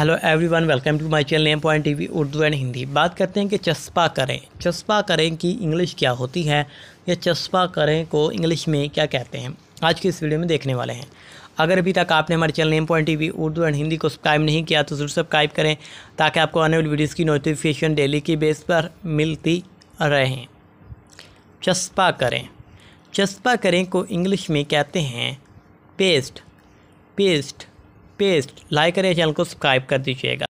hello everyone welcome to my channel M point TV Urdu and Hindi बात करते हैं कि चस्पा करें चस्पा करें की इंग्लिश क्या होती है या चस्पा करें को इंग्लिश में क्या कहते हैं आज की इस वीडियो में देखने वाले हैं अगर अभी तक आपने हमारे channel M point TV Urdu and Hindi को सब्सक्राइब नहीं किया तो ज़रूर सब्सक्राइब करें ताकि आपको आने वाली वीडियोज़ की नोटिफिकेशन डेली की बेस पर मिलती रहें चस्पा करें चस्पा करें को इंग्लिश में कहते हैं पेस्ट पेस्ट पेस्ट लाइक करें चैनल को सब्सक्राइब कर दीजिएगा